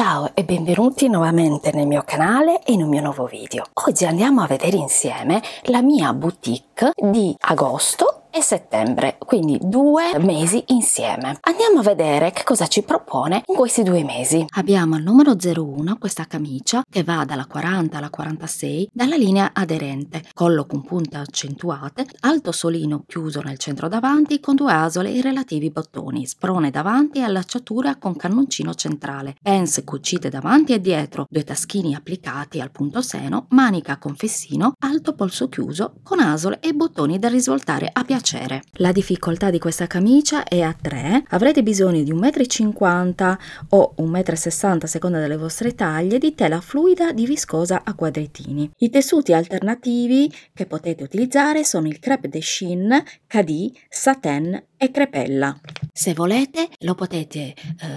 Ciao e benvenuti nuovamente nel mio canale e in un mio nuovo video. Oggi andiamo a vedere insieme la mia boutique di agosto e settembre, quindi due mesi insieme. Andiamo a vedere che cosa ci propone in questi due mesi. Abbiamo al numero 01 questa camicia che va dalla 40 alla 46 dalla linea aderente, collo con punte accentuate, alto solino chiuso nel centro davanti con due asole e relativi bottoni, sprone davanti e allacciatura con cannoncino centrale, pence cucite davanti e dietro, due taschini applicati al punto seno, manica con fessino, alto polso chiuso con asole e bottoni da risvoltare a piano piacere. La difficoltà di questa camicia è a 3, avrete bisogno di 1,50 m o 1,60 m a seconda delle vostre taglie di tela fluida di viscosa a quadrettini. I tessuti alternativi che potete utilizzare sono il crepe de chine, cadì, satin e crepella. Se volete lo potete eh,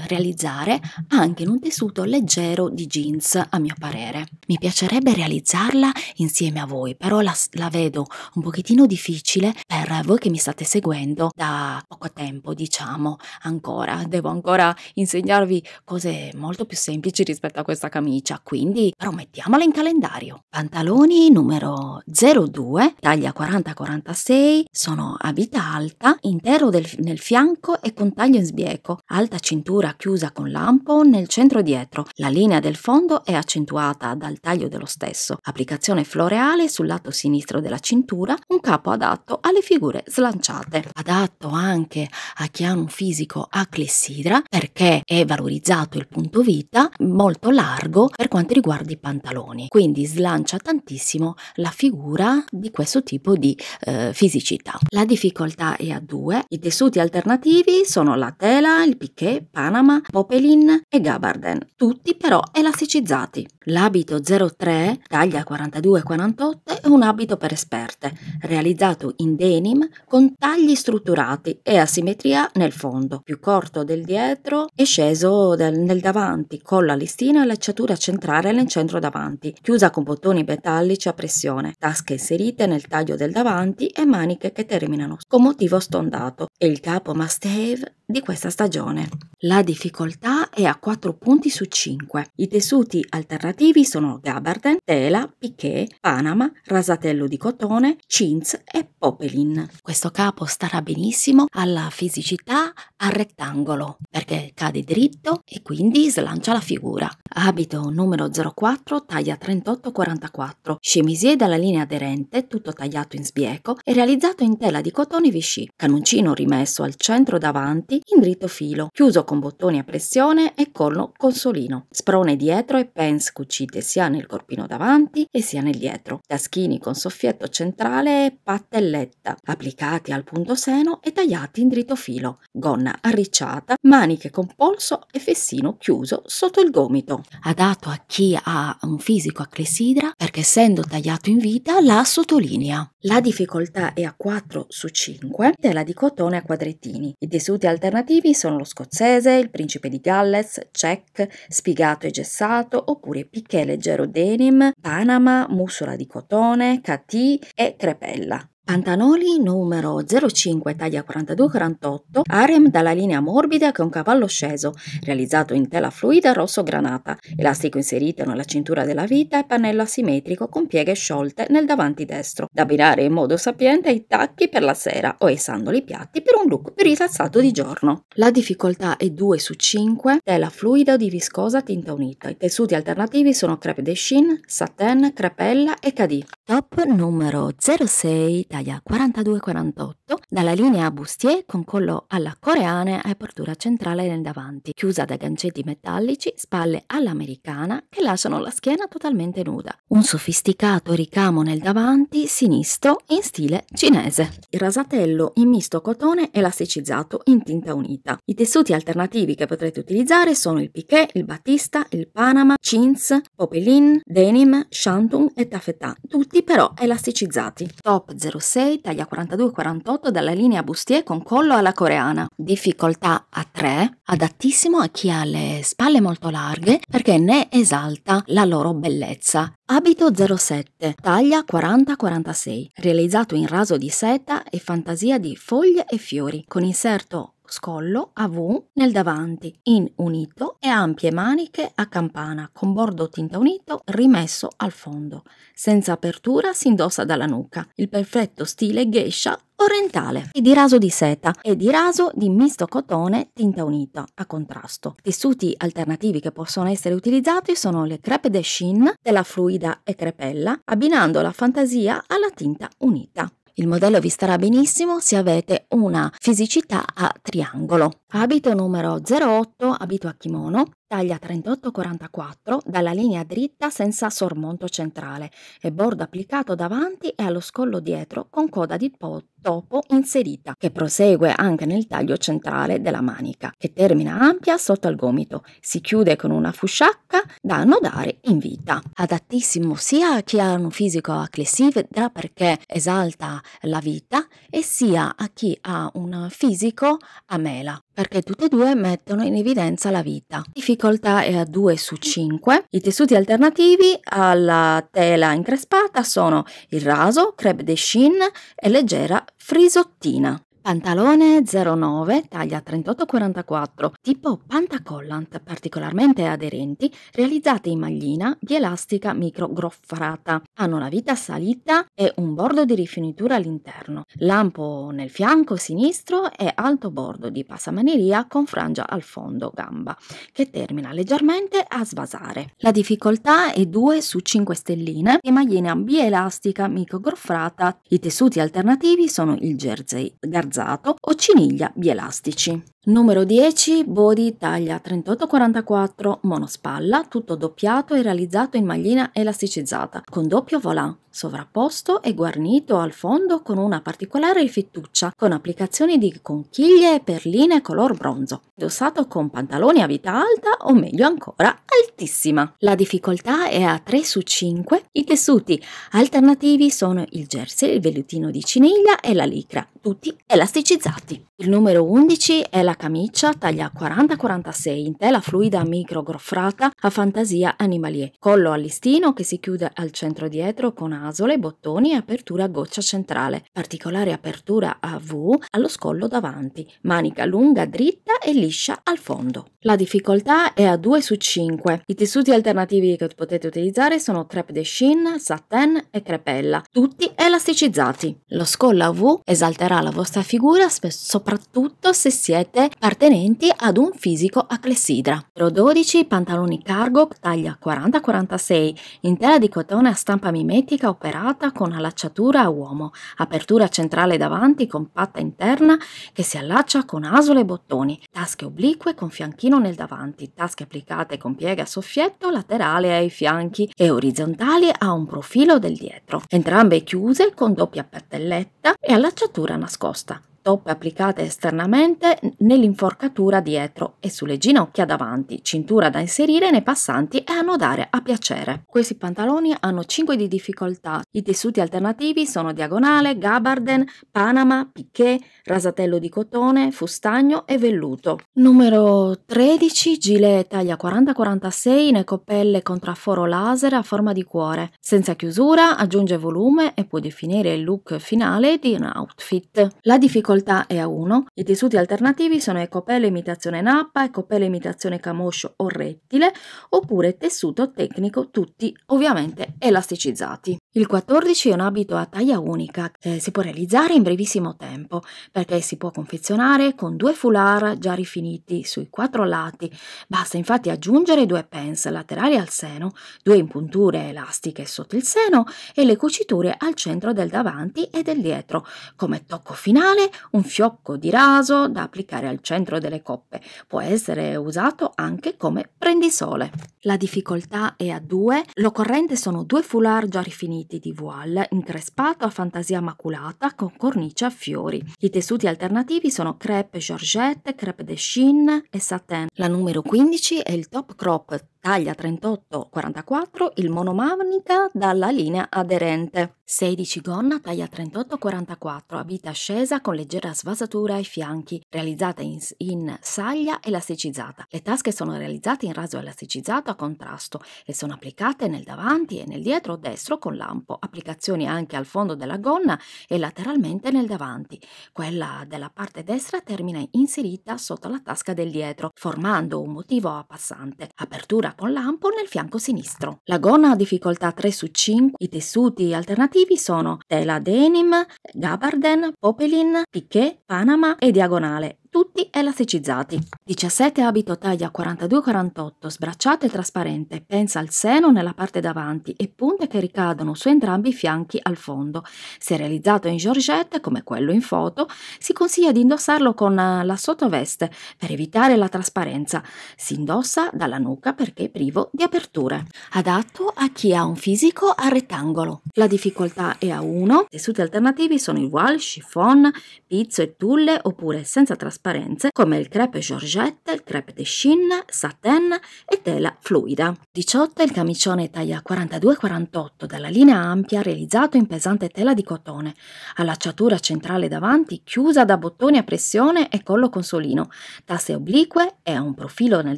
realizzare anche in un tessuto leggero di jeans a mio parere. Mi piacerebbe realizzarla insieme a voi però la, la vedo un pochettino difficile per voi che mi state seguendo da poco tempo diciamo ancora. Devo ancora insegnarvi cose molto più semplici rispetto a questa camicia quindi però mettiamola in calendario. Pantaloni numero 02 taglia 40-46 sono a vita alta intero del, nel fianco e con taglio in sbieco, alta cintura chiusa con lampo nel centro dietro. La linea del fondo è accentuata dal taglio dello stesso, applicazione floreale sul lato sinistro della cintura, un capo adatto alle figure slanciate. Adatto anche a chi ha un fisico a clessidra perché è valorizzato il punto vita molto largo per quanto riguarda i pantaloni, quindi slancia tantissimo la figura di questo tipo di eh, fisicità. La difficoltà è a due, i tessuti alternativi sono la tela, il piqué, Panama, Popelin e Gabarden, tutti però elasticizzati. L'abito 03, taglia 42-48, è un abito per esperte, realizzato in denim con tagli strutturati e asimmetria nel fondo, più corto del dietro e sceso del, nel davanti, con la listina e l'acciatura centrale nel centro davanti, chiusa con bottoni metallici a pressione, tasche inserite nel taglio del davanti e maniche che terminano con motivo stondato, il capo Mustave di questa stagione. La difficoltà è a 4 punti su 5. I tessuti alternativi sono gabardine, tela, piquet, panama, rasatello di cotone, cinz e popelin. Questo capo starà benissimo alla fisicità al rettangolo perché cade dritto e quindi slancia la figura. Abito numero 04 taglia 3844, chemisier dalla linea aderente, tutto tagliato in sbieco e realizzato in tela di cotone vichy, canoncino rimesso al centro davanti in dritto filo, chiuso con bottoni a pressione e collo consolino, sprone dietro e pens cucite sia nel corpino davanti e sia nel dietro, taschini con soffietto centrale e pattelletta, applicati al punto seno e tagliati in dritto filo, gonna arricciata, maniche con polso e fessino chiuso sotto il gomito. Adatto a chi ha un fisico a clessidra perché essendo tagliato in vita la sottolinea. La difficoltà è a 4 su 5 e la di cotone a quadrettini. I tessuti alternativi sono lo scozzese, il principe di Galles, check, spigato e gessato, oppure picché leggero denim, panama, mussola di cotone, catì e crepella. Pantanoli numero 05 taglia 42-48, harem dalla linea morbida con cavallo sceso, realizzato in tela fluida rosso granata, elastico inserito nella cintura della vita e pannello asimmetrico con pieghe sciolte nel davanti destro, da abbinare in modo sapiente ai tacchi per la sera o ai piatti per un look più rilassato di giorno. La difficoltà è 2 su 5, tela fluida o di viscosa tinta unita. I tessuti alternativi sono crepe de chine, satin, crepella e cadì. Top numero 06 Italia 4248 dalla linea Bustier con collo alla coreana e apertura centrale nel davanti, chiusa da gancetti metallici, spalle all'americana che lasciano la schiena totalmente nuda. Un sofisticato ricamo nel davanti sinistro in stile cinese. Il rasatello in misto cotone elasticizzato in tinta unita. I tessuti alternativi che potrete utilizzare sono il piqué, il batista, il panama, chintz, popelin, denim, shantung e taffetà, tutti però elasticizzati. Top 06 6, taglia 42-48 dalla linea bustier con collo alla coreana. Difficoltà a 3, adattissimo a chi ha le spalle molto larghe perché ne esalta la loro bellezza. Abito 07, taglia 40-46, realizzato in raso di seta e fantasia di foglie e fiori, con inserto scollo a V nel davanti, in unito e ampie maniche a campana con bordo tinta unito rimesso al fondo. Senza apertura si indossa dalla nuca. Il perfetto stile geisha orientale e di raso di seta e di raso di misto cotone tinta unita a contrasto. Tessuti alternativi che possono essere utilizzati sono le crepe de chine della fluida e crepella, abbinando la fantasia alla tinta unita. Il modello vi starà benissimo se avete una fisicità a triangolo. Abito numero 08, abito a kimono, taglia 38-44, dalla linea dritta senza sormonto centrale e bordo applicato davanti e allo scollo dietro con coda di topo inserita, che prosegue anche nel taglio centrale della manica, che termina ampia sotto al gomito. Si chiude con una fusciacca da annodare in vita. Adattissimo sia a chi ha un fisico acclessivedra perché esalta la vita e sia a chi ha un fisico a mela perché tutte e due mettono in evidenza la vita. La Difficoltà è a 2 su 5. I tessuti alternativi alla tela increspata sono il raso, crepe de chine e leggera frisottina. Pantalone 09, taglia 38-44, tipo pantacollant, particolarmente aderenti, realizzate in maglina di elastica micro groffarata, hanno la vita salita e un bordo di rifinitura all'interno, lampo nel fianco sinistro e alto bordo di passamaneria con frangia al fondo gamba, che termina leggermente a svasare. La difficoltà è 2 su 5 stelline e maglina bielastica microgorfrata. I tessuti alternativi sono il jersey garzato o ciniglia bielastici. Numero 10, body taglia 3844, monospalla, tutto doppiato e realizzato in maglina elasticizzata, con doppio volant, sovrapposto e guarnito al fondo con una particolare fettuccia, con applicazioni di conchiglie e perline color bronzo, indossato con pantaloni a vita alta o meglio ancora altissima. La difficoltà è a 3 su 5, i tessuti alternativi sono il jersey, il vellutino di ciniglia e la licra, tutti elasticizzati. Il numero 11 è la la camicia, taglia 40-46, in tela fluida micro groffrata a fantasia animalier, collo a listino che si chiude al centro dietro con asole, bottoni e apertura a goccia centrale, particolare apertura a V allo scollo davanti, manica lunga, dritta e liscia al fondo. La difficoltà è a 2 su 5. I tessuti alternativi che potete utilizzare sono crepe de chine, satin e crepella, tutti elasticizzati. Lo scollo a V esalterà la vostra figura soprattutto se siete scelte appartenenti ad un fisico a clessidra. Numero 12 pantaloni cargo taglia 40-46 in tela di cotone a stampa mimetica operata con allacciatura a uomo, apertura centrale davanti con patta interna che si allaccia con asole e bottoni, tasche oblique con fianchino nel davanti, tasche applicate con piega a soffietto laterale ai fianchi e orizzontali a un profilo del dietro, entrambe chiuse con doppia pattelletta e allacciatura nascosta toppe applicate esternamente nell'inforcatura dietro e sulle ginocchia davanti, cintura da inserire nei passanti e annodare a piacere. Questi pantaloni hanno 5 di difficoltà. I tessuti alternativi sono diagonale, gabarden, panama, piqué, rasatello di cotone, fustagno e velluto. Numero 13 gilet taglia 40-46 in coppelle contrafforo laser a forma di cuore. Senza chiusura aggiunge volume e può definire il look finale di un outfit. La difficoltà difficoltà è a 1. I tessuti alternativi sono ecopele imitazione nappa, ecopele imitazione camoscio o rettile, oppure tessuto tecnico, tutti ovviamente elasticizzati. Il 14 è un abito a taglia unica, che si può realizzare in brevissimo tempo, perché si può confezionare con due foulard già rifiniti sui quattro lati. Basta infatti aggiungere due pence laterali al seno, due impunture elastiche sotto il seno e le cuciture al centro del davanti e del dietro. Come tocco finale un fiocco di raso da applicare al centro delle coppe può essere usato anche come prendisole. La difficoltà è a due, l'occorrente sono due foulard già rifiniti di voile, increspato a fantasia maculata con cornice a fiori. I tessuti alternativi sono crepe georgette, crepe de chine e satin. La numero 15 è il top crop taglia 38-44 il monomanica dalla linea aderente. 16 gonna taglia 38-44 a vita ascesa con leggera svasatura ai fianchi, realizzata in, in, saglia elasticizzata. Le tasche sono realizzate in raso elasticizzato a contrasto e sono applicate nel davanti e nel dietro destro con lampo, applicazioni anche al fondo della gonna e lateralmente nel davanti. Quella della parte destra termina inserita sotto la tasca del dietro, formando un motivo a passante. Apertura con lampo nel fianco sinistro. La gonna ha difficoltà 3 su 5. I tessuti alternativi sono tela denim, gabarden, popelin, piquet, panama e diagonale tutti elasticizzati. 17 abito taglia 42-48, sbracciato e trasparente, pensa al seno nella parte davanti e punte che ricadono su entrambi i fianchi al fondo. Se realizzato in Georgette, come quello in foto, si consiglia di indossarlo con eh, la sottoveste per evitare la trasparenza. Si indossa dalla nuca perché è privo di aperture. Adatto a chi ha un fisico a rettangolo. La difficoltà è a 1. Tessuti alternativi sono il voile, chiffon, pizzo e tulle oppure senza trasparenza trasparenze come il crepe Georgette, il crepe de Chine, satin e tela fluida. 18 il camicione taglia 42-48 dalla linea ampia realizzato in pesante tela di cotone, allacciatura centrale davanti chiusa da bottoni a pressione e collo consolino, tasse oblique e ha un profilo nel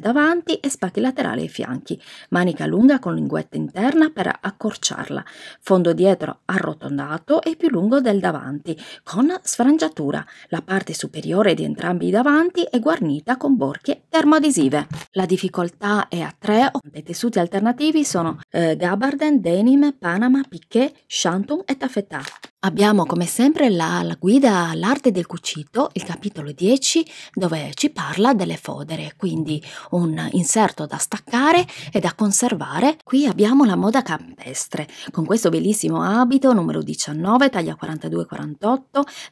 davanti e spacchi laterali ai fianchi, manica lunga con linguetta interna per accorciarla, fondo dietro arrotondato e più lungo del davanti, con sfrangiatura. La parte superiore di entrambi entrambi i davanti e guarnita con borchie termoadesive. La difficoltà è a 3, i tessuti alternativi sono eh, Gabarden, Denim, Panama, Piquet, chanton e Taffetà. Abbiamo come sempre la, la guida all'arte del cucito, il capitolo 10, dove ci parla delle fodere, quindi un inserto da staccare e da conservare. Qui abbiamo la moda campestre, con questo bellissimo abito numero 19, taglia 42-48,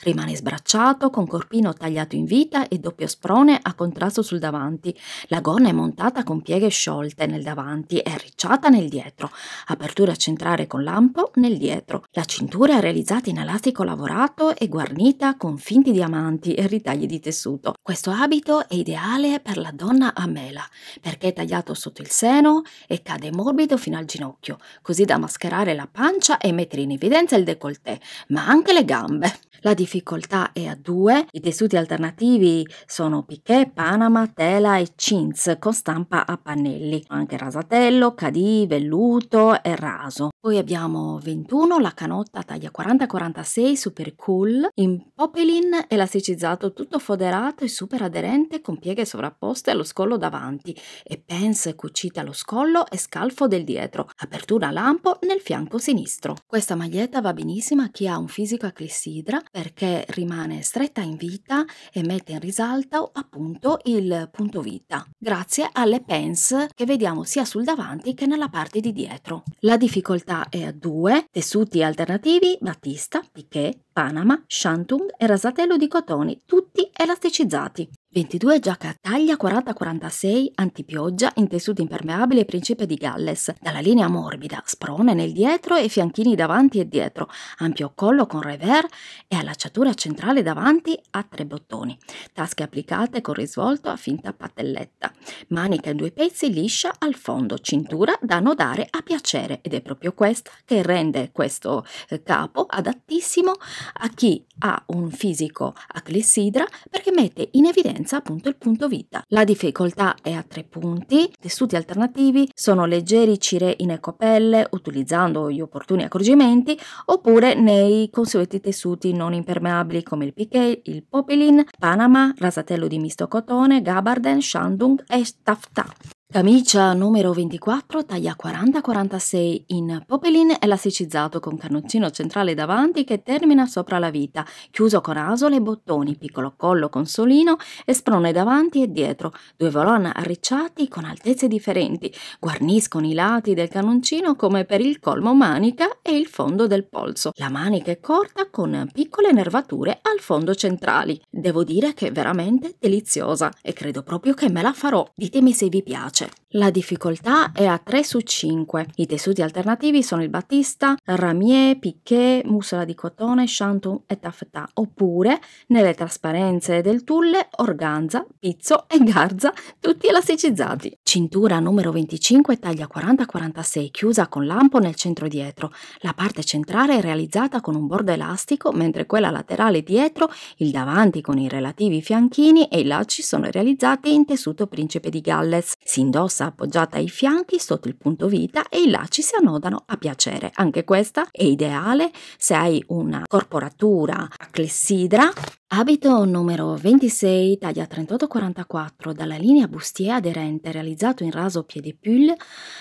rimane sbracciato, con corpino tagliato in vita e doppio sprone a contrasto sul davanti. La gonna è è montata con pieghe sciolte nel davanti e arricciata nel dietro, apertura centrale con lampo nel dietro. La cintura è realizzata in elastico lavorato e guarnita con finti diamanti e ritagli di tessuto. Questo abito è ideale per la donna a mela, perché è tagliato sotto il seno e cade morbido fino al ginocchio, così da mascherare la pancia e mettere in evidenza il décolleté, ma anche le gambe. La difficoltà è a due, i tessuti alternativi sono piqué, panama, tela e cinz con stampa a pannelli, anche rasatello, cadì, velluto e raso. Poi abbiamo 21, la canotta taglia 40-46, super cool, in popelin elasticizzato, tutto foderato e super aderente con pieghe sovrapposte allo scollo davanti e pence cucite allo scollo e scalfo del dietro, apertura lampo nel fianco sinistro. Questa maglietta va benissimo a chi ha un fisico a clessidra perché rimane stretta in vita e mette in risalto appunto il punto vita. Grazie grazie alle pence che vediamo sia sul davanti che nella parte di dietro. La difficoltà è a 2, tessuti alternativi, batista, piquet, Panama, Shantung e rasatello di cotoni, tutti elasticizzati. 22 giacca a taglia 40-46 antipioggia in tessuto impermeabile principe di Galles, dalla linea morbida, sprone nel dietro e fianchini davanti e dietro, ampio collo con rever e allacciatura centrale davanti a tre bottoni, tasche applicate con risvolto a finta patelletta, manica in due pezzi liscia al fondo, cintura da nodare a piacere ed è proprio questa che rende questo eh, capo adattissimo a chi ha un fisico a clessidra perché mette in evidenza appunto il punto vita. La difficoltà è a tre punti, tessuti alternativi sono leggeri cire in ecopelle utilizzando gli opportuni accorgimenti oppure nei consueti tessuti non impermeabili come il piqué, il popelin, panama, rasatello di misto cotone, gabarden, shandung e taftà. Camicia numero 24, taglia 40-46 in popelin elasticizzato con cannuccino centrale davanti che termina sopra la vita, chiuso con asole e bottoni, piccolo collo con solino e sprone davanti e dietro, due volon arricciati con altezze differenti, guarniscono i lati del canoncino come per il colmo manica e il fondo del polso. La manica è corta con piccole nervature al fondo centrali. Devo dire che è veramente deliziosa e credo proprio che me la farò. Ditemi se vi piace efficace. Cioè, la difficoltà è a 3 su 5. I tessuti alternativi sono il batista, ramier, piquet, mussola di cotone, chantum e taffetà, oppure nelle trasparenze del tulle, organza, pizzo e garza, tutti elasticizzati. Cintura numero 25 taglia 40-46 chiusa con lampo nel centro dietro. La parte centrale è realizzata con un bordo elastico, mentre quella laterale dietro, il davanti con i relativi fianchini e i lacci sono realizzati in tessuto principe di Galles. Si indossa appoggiata ai fianchi sotto il punto vita e i lacci si annodano a piacere. Anche questa è ideale se hai una corporatura a clessidra. Abito numero 26, taglia 3844 dalla linea bustier aderente, realizzato in raso piede pull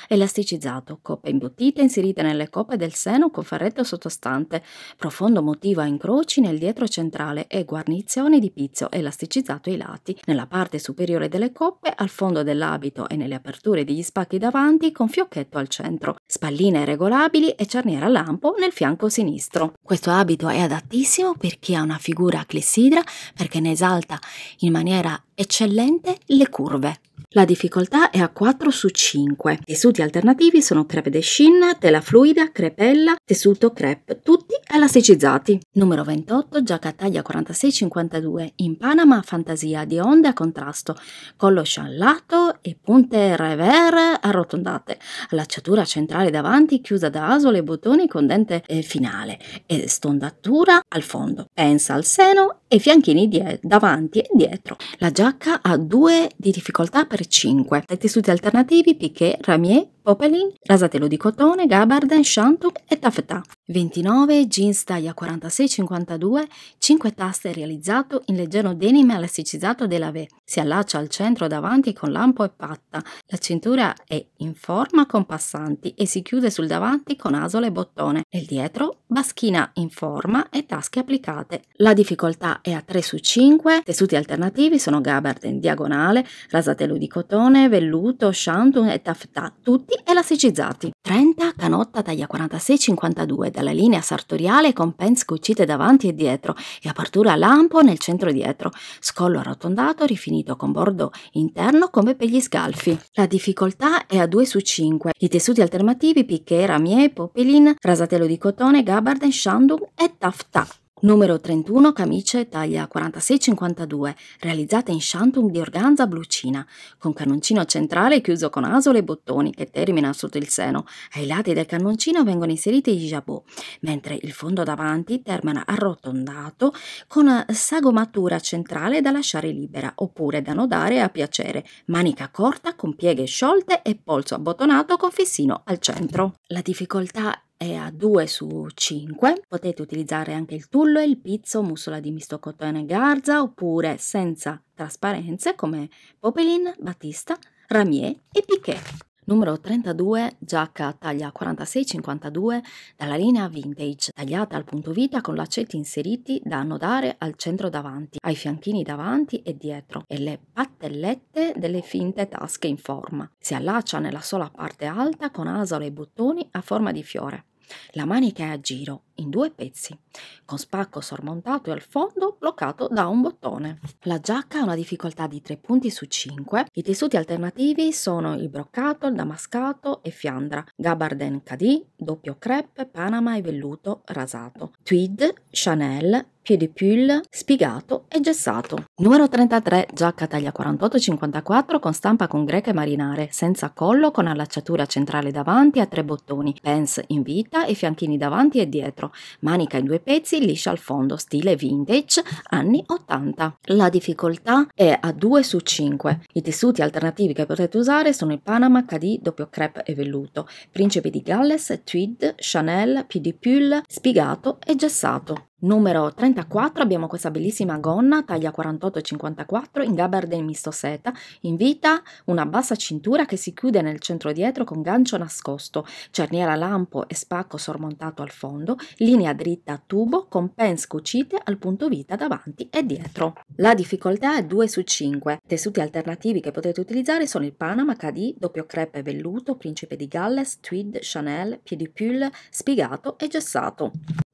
elasticizzato, coppe imbottite inserite nelle coppe del seno con ferretto sottostante, profondo motivo a incroci nel dietro centrale e guarnizione di pizzo elasticizzato ai lati. Nella parte superiore delle coppe, al fondo dell'abito e nelle aperture degli spacchi davanti con fiocchetto al centro, spalline regolabili e cerniera a lampo nel fianco sinistro. Questo abito è adattissimo per chi ha una figura clessidra perché ne esalta in maniera eccellente le curve. La difficoltà è a 4 su 5. tessuti alternativi sono crepe de chine, tela fluida, crepella, tessuto crepe, tutti elasticizzati. Numero 28, giacca taglia 46-52, in Panama fantasia di onde a contrasto, collo sciallato e punte rever arrotondate, allacciatura centrale davanti chiusa da asole e bottoni con dente eh, finale e stondatura al fondo, pensa al seno e fianchini davanti e dietro. La giacca ha 2 di difficoltà per 5. Ai tessuti alternativi Piquet, Ramier, Popelin, rasatelo di Cotone, gabardin, Shantuk e Taffetà. 29 jeans taglia 46-52, 5 taste realizzato in leggero denim elasticizzato della V. Si allaccia al centro davanti con lampo e patta. La cintura è in forma con passanti e si chiude sul davanti con asole e bottone. Nel dietro baschina in forma e tasche applicate. La difficoltà è a 3 su 5. Tessuti alternativi sono gabardin diagonale, rasatelo di Cotone, Velluto, Shantung e Taffetà, tutti finti e elasticizzati. 30 canotta taglia 46-52 dalla linea sartoriale con pens cucite davanti e dietro e apertura lampo nel centro dietro, scollo arrotondato rifinito con bordo interno come per gli scalfi. La difficoltà è a 2 su 5. I tessuti alternativi picchè, ramie, popelin, rasatello di cotone, gabardine, shandung e taftà numero 31 camice taglia 46-52, realizzata in shantung di organza blu cina, con cannoncino centrale chiuso con asole e bottoni che termina sotto il seno. Ai lati del cannoncino vengono inseriti i jabot, mentre il fondo davanti termina arrotondato con sagomatura centrale da lasciare libera oppure da nodare a piacere, manica corta con pieghe sciolte e polso abbottonato con fissino al centro. La difficoltà è a 2 su 5. Potete utilizzare anche il tullo e il pizzo, mussola di misto cotone e garza oppure senza trasparenze come Popelin, Batista, Ramier e Piquet. Numero 32, giacca taglia 46-52 dalla linea vintage, tagliata al punto vita con laccetti inseriti da annodare al centro davanti, ai fianchini davanti e dietro e le pattellette delle finte tasche in forma. Si allaccia nella sola parte alta con asole e bottoni a forma di fiore la manica è a giro in due pezzi, con spacco sormontato e al fondo bloccato da un bottone. La giacca ha una difficoltà di 3 punti su 5. I tessuti alternativi sono il broccato, il damascato e fiandra, gabardine cadì, doppio crepe, panama e velluto rasato, tweed, chanel, piedi pull, spigato e gessato. Numero 33, giacca taglia 48-54 con stampa con greche marinare, senza collo, con allacciatura centrale davanti a tre bottoni, pens in vita e fianchini davanti e dietro, manica in due pezzi, liscia al fondo, stile vintage, anni 80. La difficoltà è a 2 su 5. I tessuti alternativi che potete usare sono il Panama, KD, doppio crepe e velluto, Principe di Galles, Tweed, Chanel, Pied de Pull, spigato e gessato. Numero 34 abbiamo questa bellissima gonna taglia 48-54 e in gabardine misto seta, in vita una bassa cintura che si chiude nel centro dietro con gancio nascosto, cerniera lampo e spacco sormontato al fondo, linea dritta a tubo con pens cucite al punto vita davanti e dietro. La difficoltà è 2 su 5. Tessuti alternativi che potete utilizzare sono il Panama KD, doppio crepe velluto, principe di Galles, tweed, Chanel, piedi pull, spigato e gessato.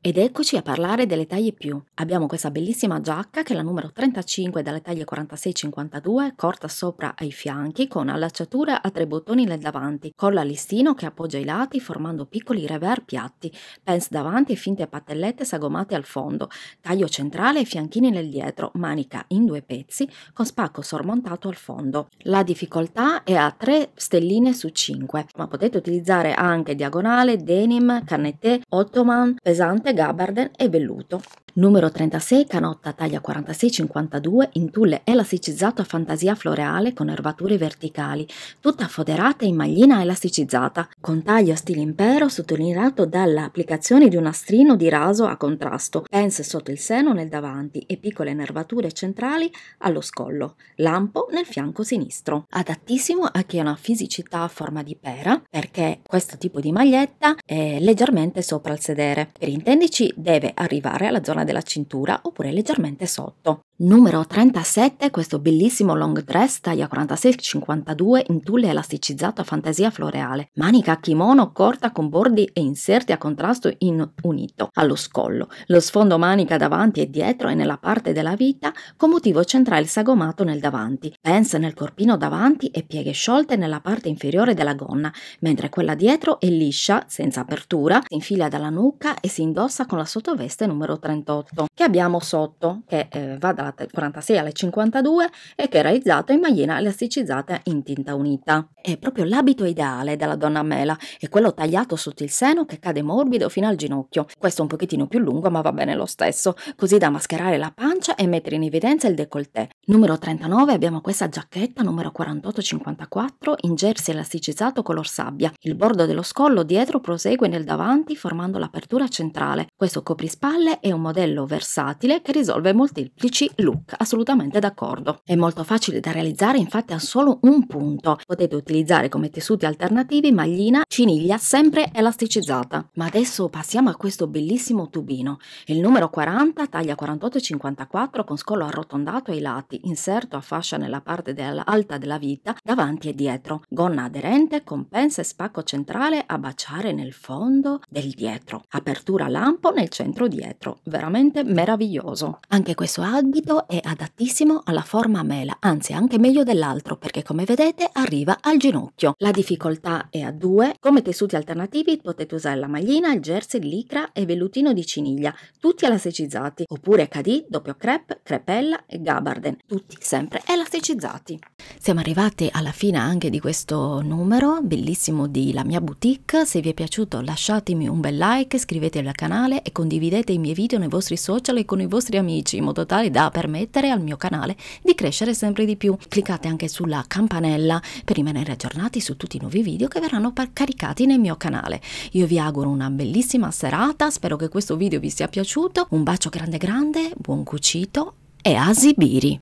Ed eccoci a parlare delle taglie più. Abbiamo questa bellissima giacca che è la numero 35 dalle taglie 46-52, corta sopra ai fianchi con allacciatura a tre bottoni nel davanti, colla listino che appoggia i lati formando piccoli rever piatti, pens davanti e finte patellette sagomate al fondo, taglio centrale e fianchini nel dietro, manica in due pezzi con spacco sormontato al fondo. La difficoltà è a 3 stelline su 5, ma potete utilizzare anche diagonale, denim, canetté, ottoman, pesante Gabarden e Velluto numero 36, canotta taglia 46-52, in tulle elasticizzato a fantasia floreale con ervature verticali, tutta foderata in maglina elasticizzata, con taglio a stile impero sottolineato dall'applicazione di un astrino di raso a contrasto, pence sotto il seno nel davanti e piccole nervature centrali allo scollo, lampo nel fianco sinistro. Adattissimo a chi ha una fisicità a forma di pera, perché questo tipo di maglietta è leggermente sopra il sedere. Per intenderci deve arrivare alla zona della cintura oppure leggermente sotto. Numero 37, questo bellissimo long dress taglia 46-52 in tulle elasticizzato a fantasia floreale, manica kimono corta con bordi e inserti a contrasto in unito allo scollo, lo sfondo manica davanti e dietro e nella parte della vita con motivo centrale sagomato nel davanti, pence nel corpino davanti e pieghe sciolte nella parte inferiore della gonna, mentre quella dietro è liscia, senza apertura, si infila dalla nuca e si indossa con la sottoveste numero 38. 48 che abbiamo sotto, che eh, va dalla 46 alle 52 e che è realizzato in magliena elasticizzata in tinta unita. È proprio l'abito ideale della donna mela, è quello tagliato sotto il seno che cade morbido fino al ginocchio. Questo è un pochettino più lungo ma va bene lo stesso, così da mascherare la pancia e mettere in evidenza il décolleté. Numero 39 abbiamo questa giacchetta numero 4854 in jersey elasticizzato color sabbia. Il bordo dello scollo dietro prosegue nel davanti formando l'apertura centrale. Questo coprispalle è un modello modello versatile che risolve molteplici look, assolutamente d'accordo. È molto facile da realizzare infatti a solo un punto. Potete utilizzare come tessuti alternativi maglina, ciniglia sempre elasticizzata. Ma adesso passiamo a questo bellissimo tubino. Il numero 40 taglia 48 e 54 con scollo arrotondato ai lati, inserto a fascia nella parte alta della vita, davanti e dietro. Gonna aderente, con compensa e spacco centrale a baciare nel fondo del dietro. Apertura lampo nel centro dietro. Veramente veramente meraviglioso. Anche questo abito è adattissimo alla forma mela, anzi anche meglio dell'altro perché come vedete arriva al ginocchio. La difficoltà è a due. Come tessuti alternativi potete usare la maglina, il jersey, licra e vellutino di ciniglia, tutti elasticizzati, oppure KD, doppio crepe, crepella e gabarden, tutti sempre elasticizzati. Siamo arrivati alla fine anche di questo numero bellissimo di La mia boutique. Se vi è piaciuto lasciatemi un bel like, iscrivetevi al canale e condividete i miei video nei vostri vostri social e con i vostri amici in modo tale da permettere al mio canale di crescere sempre di più. Cliccate anche sulla campanella per rimanere aggiornati su tutti i nuovi video che verranno caricati nel mio canale. Io vi auguro una bellissima serata, spero che questo video vi sia piaciuto, un bacio grande grande, buon cucito e asibiri!